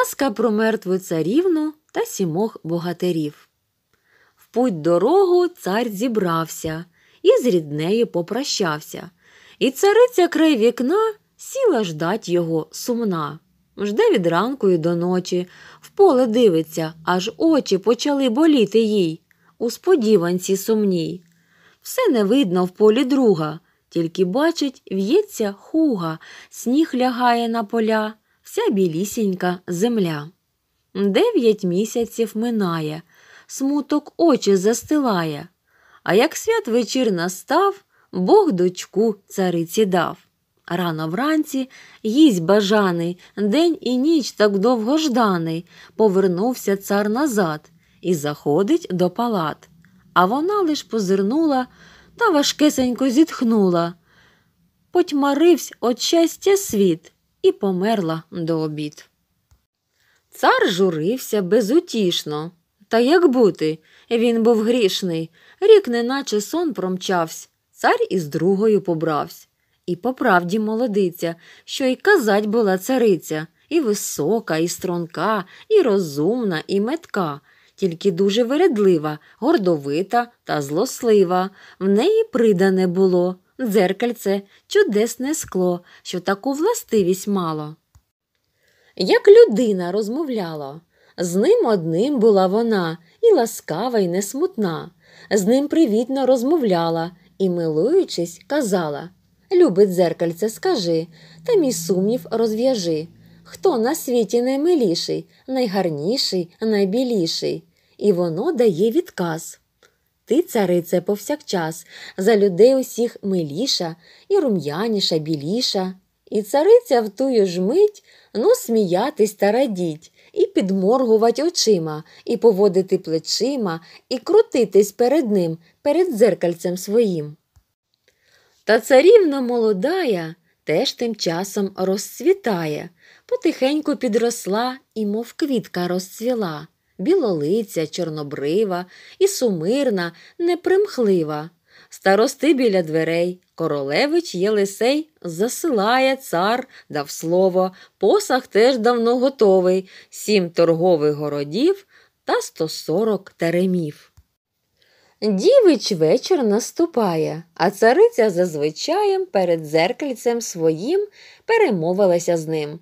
Казка про мертву царівну та сімох богатирів. В путь дорогу цар зібрався і з ріднею попрощався. І цариця край вікна сіла ждать його сумна. Жде від ранку і до ночі, в поле дивиться, аж очі почали боліти їй. У сподіванці сумній. Все не видно в полі друга, тільки бачить, в'ється хуга, сніг лягає на поля вся білісінька земля. Дев'ять місяців минає, смуток очі застилає, а як свят вечір настав, Бог дочку цариці дав. Рано вранці їсть бажаний, день і ніч так довго жданий, повернувся цар назад і заходить до палат. А вона лиш позирнула та важкесенько зітхнула. Потьмаривсь от щастя світ, і померла до обід. Цар журився безутішно. Та як бути? Він був грішний. Рік, неначе сон промчався. Цар із другою побрався. І по правді молодиця, що й казать була цариця, і висока, і стронка, і розумна, і метка, тільки дуже вередлива, гордовита та злослива. В неї придане було дзеркальце, чудесне скло, що таку властивість мало. Як людина розмовляла, з ним одним була вона і ласкава, і несмутна, з ним привітно розмовляла і, милуючись, казала Люби дзеркальце, скажи, та мій сумнів розв'яжи. Хто на світі наймиліший, найгарніший, найбіліший? І воно дає відказ ти, царице, повсякчас, за людей усіх миліша, і рум'яніша, біліша. І цариця в тую ж мить ну сміятись та радіть, і підморгувать очима, і поводити плечима, і крутитись перед ним, перед дзеркальцем своїм. Та царівна молодая теж тим часом розцвітає, потихеньку підросла і, мов квітка, розцвіла, білолиця, чорнобрива, і сумирна, непримхлива. Старости біля дверей, королевич Єлисей засилає цар, дав слово, посаг теж давно готовий, сім торгових городів та сто сорок теремів. Дівич вечір наступає, а цариця зазвичаєм перед зеркальцем своїм перемовилася з ним.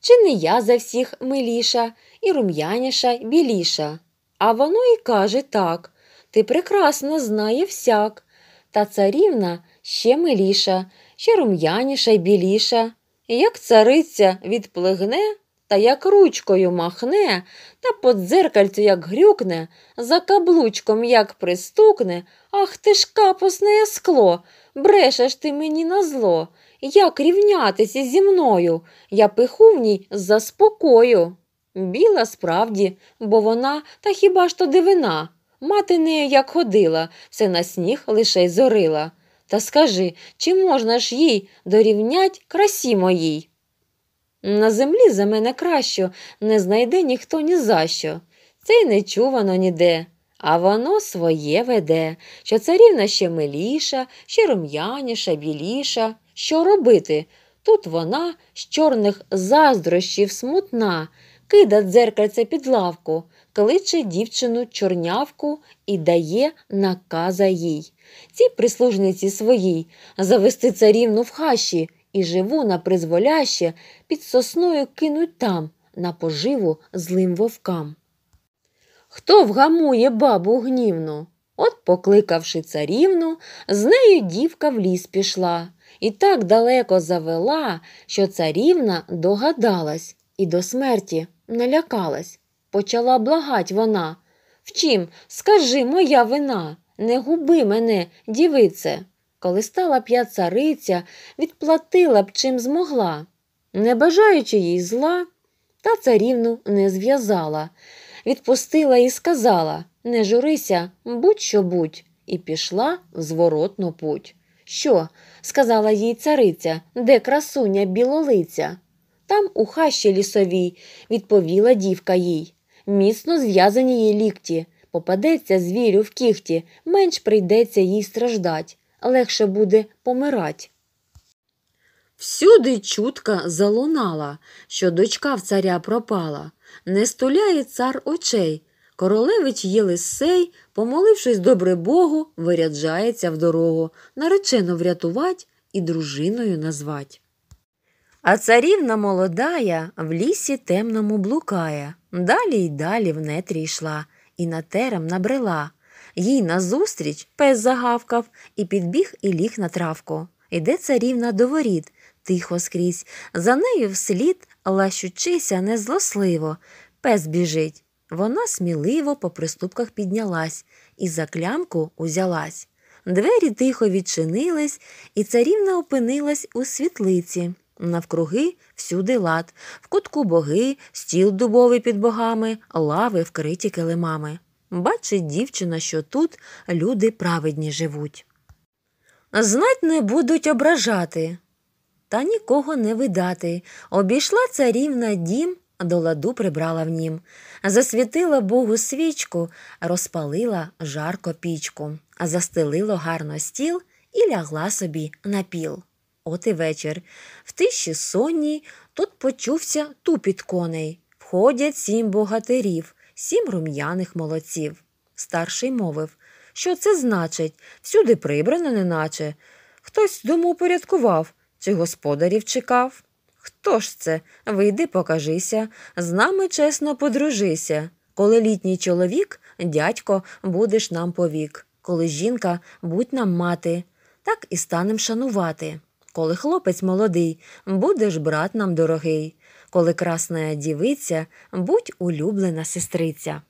Чи не я за всіх миліша і рум'яніша біліша? А воно і каже так ти прекрасно знає всяк. Та царівна ще миліша, ще рум'яніша й біліша. Як цариця відплигне, та як ручкою махне, та по дзеркальцю як грюкне, за каблучком як пристукне, ах ти ж капусне скло, брешеш ти мені на зло. Як рівнятися зі мною? Я пиху заспокою. Біла справді, бо вона та хіба ж то дивина. Мати нею як ходила, все на сніг лише й зорила. Та скажи, чи можна ж їй дорівнять красі моїй? На землі за мене кращу не знайде ніхто ні за що. Це й не чувано ніде. А воно своє веде, що царівна ще миліша, ще рум'яніша, біліша. Що робити? Тут вона з чорних заздрощів смутна, кида дзеркальце під лавку, кличе дівчину чорнявку і дає наказа їй. Цій прислужниці своїй завести царівну в хаші і живу на призволяще під сосною кинуть там, на поживу злим вовкам. Хто вгамує бабу гнівну? От, покликавши царівну, з нею дівка в ліс пішла і так далеко завела, що царівна догадалась і до смерті налякалась. Почала благать вона. Вчім, скажи моя вина, не губи мене, дівице коли стала б я цариця, відплатила б чим змогла, не бажаючи їй зла, та царівну не зв'язала, відпустила і сказала не журися, будь що будь, і пішла в зворотну путь. Що? сказала їй цариця, де красуня білолиця? Там у хащі лісовій, відповіла дівка їй. Міцно зв'язані її лікті, попадеться звірю в кіхті, менш прийдеться їй страждать легше буде помирать. Всюди чутка залунала, що дочка в царя пропала, не стуляє цар очей. Королевич Єлисей, помолившись добре Богу, виряджається в дорогу, наречено врятувать і дружиною назвать. А царівна молодая в лісі темному блукає, далі й далі в нетрі йшла і на терем набрела. Їй назустріч пес загавкав і підбіг і ліг на травку. Іде царівна до воріт, тихо скрізь. За нею вслід, лащучися незлосливо. Пес біжить. Вона сміливо по приступках піднялась і за клямку узялась. Двері тихо відчинились, і царівна опинилась у світлиці. Навкруги всюди лад, в кутку боги, стіл дубовий під богами, лави вкриті килимами. Бачить дівчина, що тут люди праведні живуть. Знать не будуть ображати, та нікого не видати. Обійшла царівна дім, до ладу прибрала в нім, засвітила Богу свічку, розпалила жарко пічку, Застелило гарно стіл і лягла собі на піл. От і вечір. В тиші сонній тут почувся тупіт коней. Входять сім богатирів сім рум'яних молодців. Старший мовив, що це значить, всюди прибрано, неначе. Хтось дому порядкував, чи господарів чекав. Хто ж це? Вийди, покажися, з нами чесно подружися. Коли літній чоловік, дядько, будеш нам повік, коли жінка будь нам мати, так і станем шанувати. Коли хлопець молодий, будеш брат нам дорогий, коли красна дівиця, будь улюблена сестриця.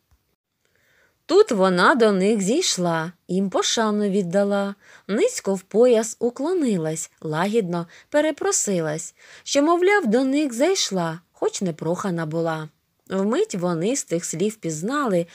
Тут вона до них зійшла, їм пошану віддала, низько в пояс уклонилась, лагідно перепросилась, що, мовляв, до них зайшла, хоч непрохана була. Вмить вони з тих слів пізнали,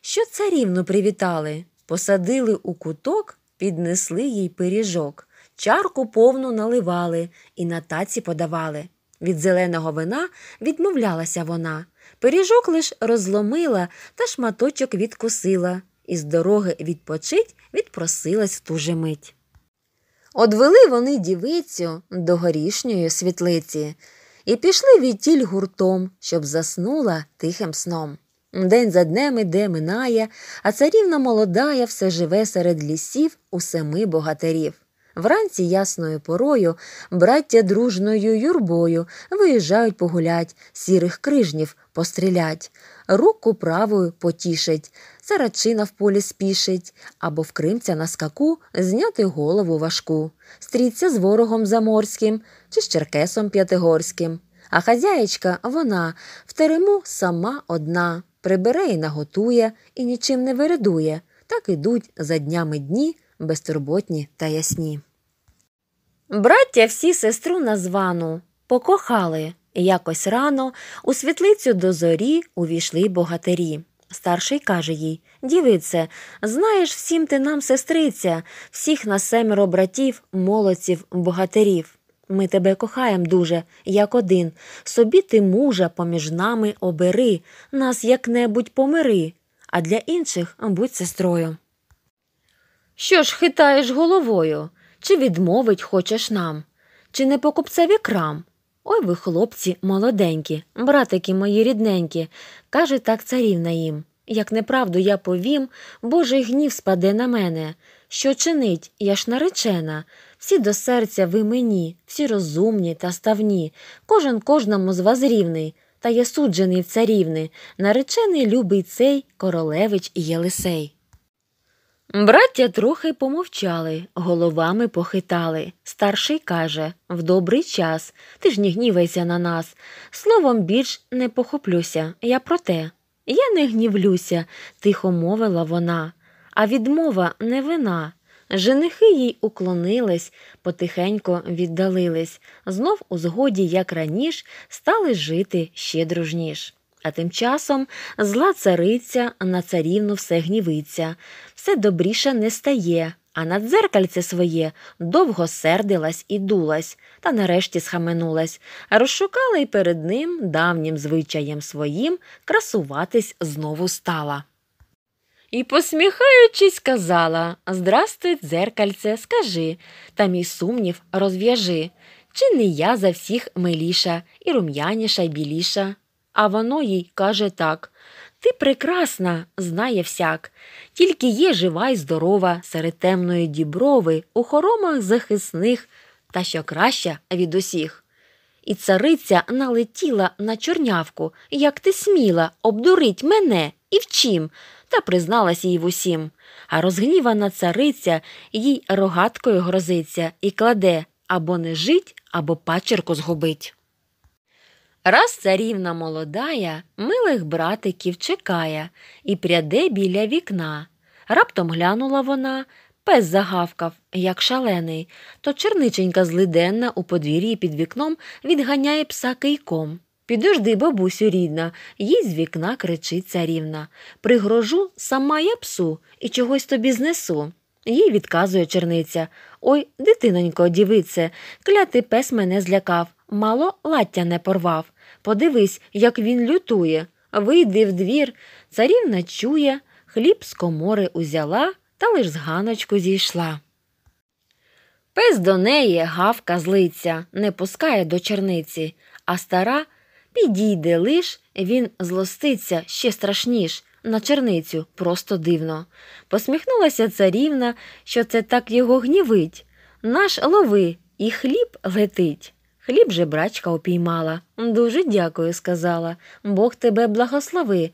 що царівну привітали, посадили у куток, піднесли їй пиріжок. Чарку повну наливали і на таці подавали. Від зеленого вина відмовлялася вона. Пиріжок лиш розломила та шматочок відкусила, і з дороги відпочить відпросилась в ту же мить. Одвели вони дівицю до горішньої світлиці і пішли відтіль гуртом, щоб заснула тихим сном. День за днем іде минає, а царівна молодая все живе серед лісів у семи богатирів. Вранці ясною порою браття дружною юрбою виїжджають погулять, сірих крижнів пострілять, руку правою потішить, сарачина в полі спішить, або в Кримця на скаку зняти голову важку, стріться з ворогом заморським чи з черкесом п'ятигорським. А хазяєчка вона в терему сама одна, прибере й наготує, і нічим не виридує, так ідуть за днями дні безтурботні та ясні. Браття всі сестру названу покохали якось рано, у світлицю до зорі увійшли богатирі. Старший каже їй Дівице, знаєш, всім ти нам, сестриця, всіх на семеро братів, молодців, богатирів. Ми тебе кохаємо дуже, як один. Собі ти мужа поміж нами обери, нас як небудь помири, а для інших будь сестрою. Що ж хитаєш головою? Чи відмовить хочеш нам? Чи не покупцеві крам? Ой ви, хлопці, молоденькі, братики мої рідненькі, каже так царівна їм. Як неправду я повім, Божий гнів спаде на мене. Що чинить, я ж наречена, всі до серця ви мені, всі розумні та ставні, кожен кожному з вас рівний, та є суджений в царівни, наречений любий цей королевич і Єлисей. Браття трохи помовчали, головами похитали. Старший каже в добрий час, ти ж не гнівайся на нас. Словом більш не похоплюся, я про те. Я не гнівлюся, тихо мовила вона, а відмова не вина. Женихи їй уклонились, потихенько віддалились, знов у згоді, як раніш, стали жити ще дружніш. А тим часом зла цариця на царівну все гнівиться, все добріше не стає, а на дзеркальце своє довго сердилась і дулась, та нарешті схаменулась, розшукала й перед ним, давнім звичаєм своїм, красуватись знову стала. І, посміхаючись, казала Здрасти, дзеркальце, скажи, та мій сумнів розв'яжи. Чи не я за всіх миліша, і рум'яніша, й біліша? а воно їй каже так Ти прекрасна, знає всяк, тільки є жива й здорова серед темної діброви у хоромах захисних та що краща від усіх. І цариця налетіла на чорнявку, як ти сміла, обдурить мене і в чим, та призналась їй в усім. А розгнівана цариця їй рогаткою грозиться і кладе або не жить, або пачерку згубить. Раз царівна молодая, милих братиків чекає і пряде біля вікна. Раптом глянула вона, пес загавкав, як шалений, то черниченька злиденна у подвір'ї під вікном відганяє пса кийком. Підожди, бабусю, рідна, їй з вікна кричить царівна. Пригрожу сама я псу і чогось тобі знесу. Їй відказує черниця. Ой, дитинонько, дівице, клятий пес мене злякав, мало лаття не порвав. Подивись, як він лютує. Вийди в двір, царівна чує, хліб з комори узяла та лиш з ганочку зійшла. Пес до неї гавка злиться, не пускає до черниці, а стара підійде лиш, він злоститься ще страшніш на черницю просто дивно. Посміхнулася царівна, що це так його гнівить. Наш лови і хліб летить. Хліб же брачка упіймала. Дуже дякую, сказала. Бог тебе благослови.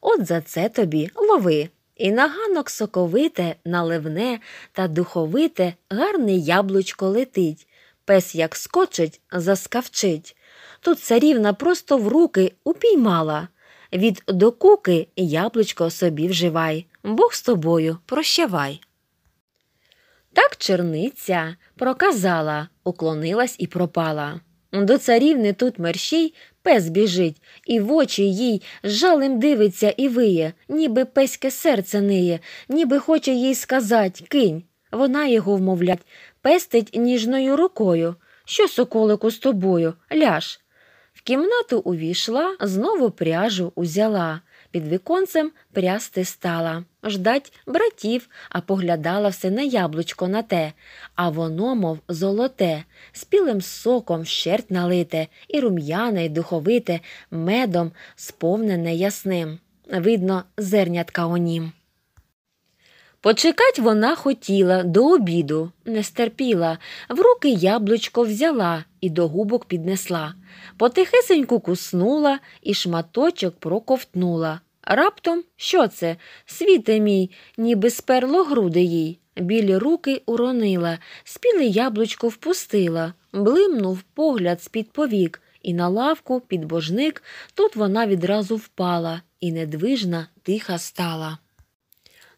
От за це тобі лови. І на ганок соковите, наливне та духовите гарне яблучко летить. Пес як скочить, заскавчить. Тут царівна просто в руки упіймала. Від докуки яблучко собі вживай, Бог з тобою прощавай. Так черниця проказала, уклонилась і пропала. До царівни тут мерщій пес біжить, і в очі їй жалем дивиться і виє, ніби пеське серце ниє, ніби хоче їй сказать кинь. Вона його, вмовлять, пестить ніжною рукою. Що, соколику, з тобою? Ляж. В кімнату увійшла, знову пряжу узяла. Під віконцем прясти стала, ждать братів, а поглядала все на яблучко на те, а воно, мов золоте, спілим соком щерть налите, і рум'яне, й духовите, медом сповнене ясним. Видно, зернятка онім. Почекать вона хотіла до обіду, не стерпіла, в руки яблучко взяла і до губок піднесла, потихисеньку куснула і шматочок проковтнула. Раптом що це? Світе мій, ніби сперло груди їй. Білі руки уронила, спіле яблучко впустила, блимнув погляд з під повік, і на лавку під божник тут вона відразу впала, і недвижна тиха стала.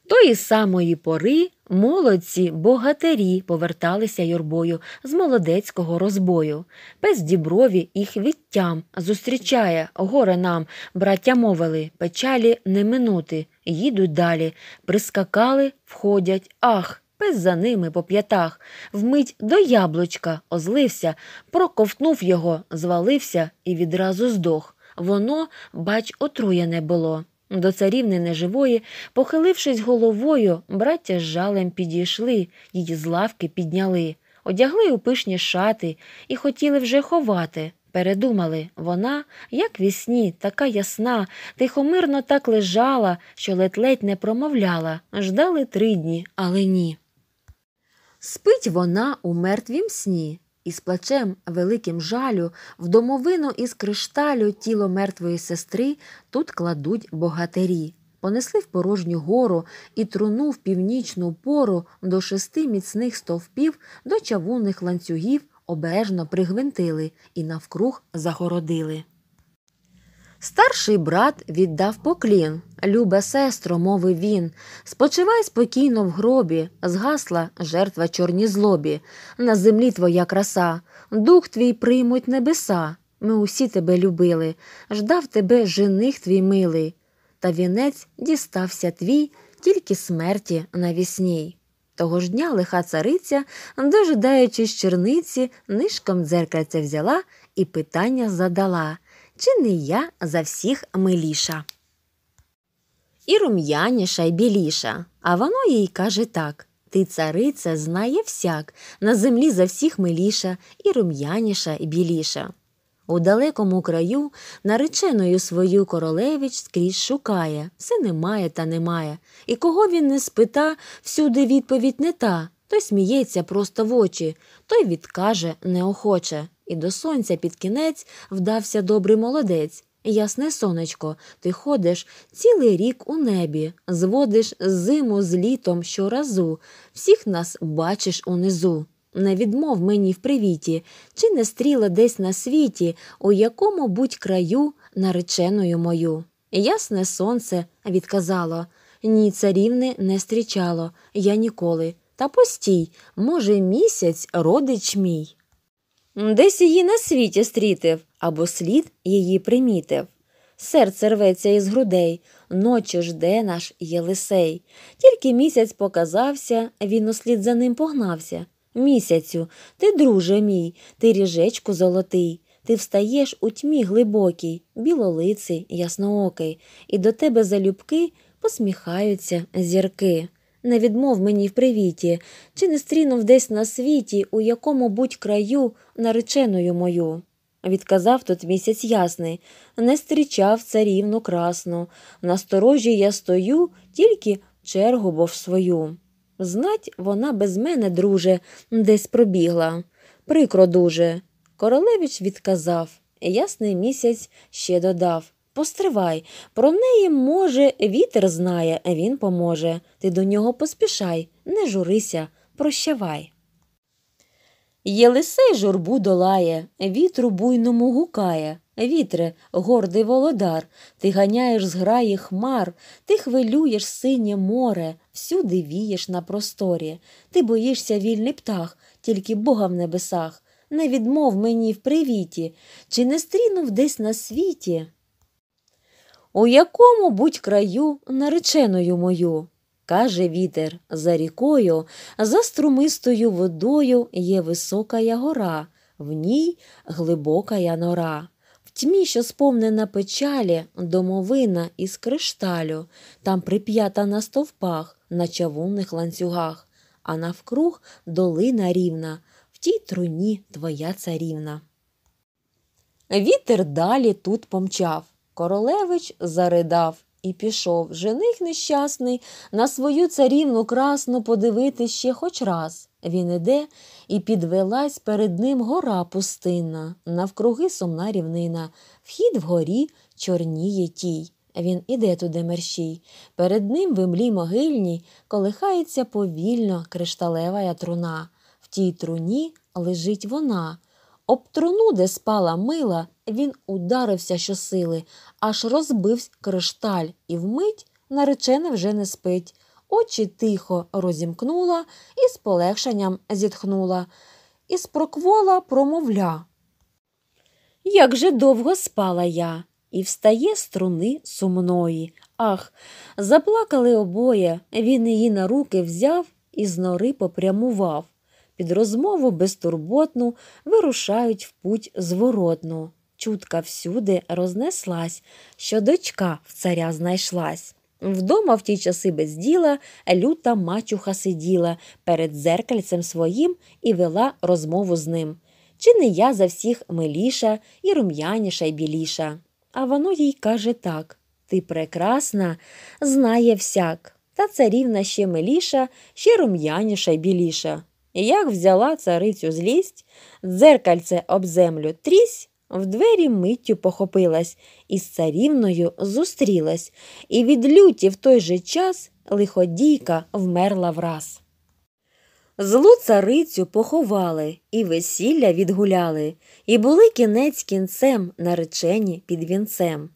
Тої самої пори молодці богатирі поверталися юрбою з молодецького розбою. Пес діброві їх відтям зустрічає, горе нам, браття мовили, печалі не минути, їдуть далі. Прискакали, входять, ах. Пес за ними по п'ятах, вмить до яблучка озлився, проковтнув його, звалився і відразу здох. Воно, бач, отруєне було. До царівни неживої, похилившись головою, браття з жалем підійшли, її з лавки підняли, одягли у пишні шати і хотіли вже ховати. Передумали вона, як вісні, така ясна, тихомирно так лежала, що ледь ледь не промовляла, ждали три дні, але ні. Спить вона у мертвім сні із плачем великим жалю в домовину із кришталю тіло мертвої сестри тут кладуть богатирі. Понесли в порожню гору і труну в північну пору до шести міцних стовпів, до чавунних ланцюгів обережно пригвинтили і навкруг загородили. Старший брат віддав поклін. Любе сестро, мовив він, спочивай спокійно в гробі, згасла жертва чорні злобі. На землі твоя краса, дух твій приймуть небеса. Ми усі тебе любили, ждав тебе жених твій милий, та вінець дістався твій тільки смерті навісній. Того ж дня лиха цариця, дожидаючись черниці, нишком дзеркальця взяла і питання задала чи не я за всіх миліша. І рум'яніша й біліша, а воно їй каже так Ти, цариця, знає всяк, на землі за всіх миліша, і рум'яніша й біліша. У далекому краю нареченою свою королевич скрізь шукає, все немає та немає, і кого він не спита, всюди відповідь не та той сміється просто в очі, той відкаже неохоче. І до сонця під кінець вдався добрий молодець. Ясне сонечко, ти ходиш цілий рік у небі, зводиш зиму з літом щоразу, всіх нас бачиш унизу. Не відмов мені в привіті, чи не стріла десь на світі, у якому будь краю нареченою мою. Ясне сонце відказало ні, царівни не стрічало, я ніколи. Та постій, може, місяць родич мій десь її на світі стрітив або слід її примітив. Серце рветься із грудей, ночі жде наш Єлисей. Тільки місяць показався, він услід за ним погнався. Місяцю, ти, друже мій, ти ріжечку золотий, ти встаєш у тьмі глибокій, білолиций, ясноокий, і до тебе залюбки посміхаються зірки не відмов мені в привіті, чи не стрінув десь на світі, у якому будь краю нареченою мою. Відказав тут місяць ясний, не стрічав царівну красну. На сторожі я стою, тільки чергу бо свою. Знать, вона без мене, друже, десь пробігла. Прикро дуже. Королевич відказав, ясний місяць ще додав. Постривай, про неї, може, вітер знає, він поможе. Ти до нього поспішай, не журися, прощавай. Єлисей журбу долає, вітру буйному гукає. Вітре, гордий володар, ти ганяєш зграї хмар, ти хвилюєш синє море, всюди вієш на просторі. Ти боїшся вільний птах, тільки Бога в небесах. Не відмов мені в привіті, чи не стрінув десь на світі у якому будь краю нареченою мою, каже вітер, за рікою, за струмистою водою є високая гора, в ній глибокая нора. В тьмі, що сповнена печалі, домовина із кришталю, там прип'ята на стовпах, на чавунних ланцюгах, а навкруг долина рівна, в тій труні твоя царівна. Вітер далі тут помчав. Королевич заридав і пішов жених нещасний на свою царівну красну подивити ще хоч раз. Він іде і підвелась перед ним гора пустинна, навкруги сумна рівнина, вхід вгорі чорніє тій. Він іде туди мерщій. Перед ним в імлі могильній колихається повільно кришталева труна. В тій труні лежить вона. Об труну, де спала мила, він ударився щосили, аж розбився кришталь, і вмить наречене вже не спить. Очі тихо розімкнула і з полегшенням зітхнула, і спроквола промовля. Як же довго спала я, і встає струни сумної. Ах, заплакали обоє. Він її на руки взяв і з нори попрямував. Під розмову безтурботну вирушають в путь зворотну чутка всюди рознеслась, що дочка в царя знайшлась. Вдома в ті часи без діла люта мачуха сиділа перед зеркальцем своїм і вела розмову з ним. Чи не я за всіх миліша і рум'яніша й біліша? А воно їй каже так Ти прекрасна, знає всяк, та царівна ще миліша, ще рум'яніша й біліша. Як взяла царицю злість, дзеркальце об землю трісь, в двері миттю похопилась і з царівною зустрілась, і від люті в той же час лиходійка вмерла враз. Злу царицю поховали і весілля відгуляли, і були кінець кінцем наречені під вінцем.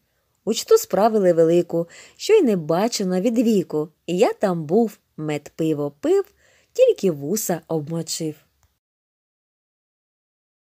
Учту справили велику, що й не бачено від віку. Я там був, мед пиво пив, тільки вуса обмочив.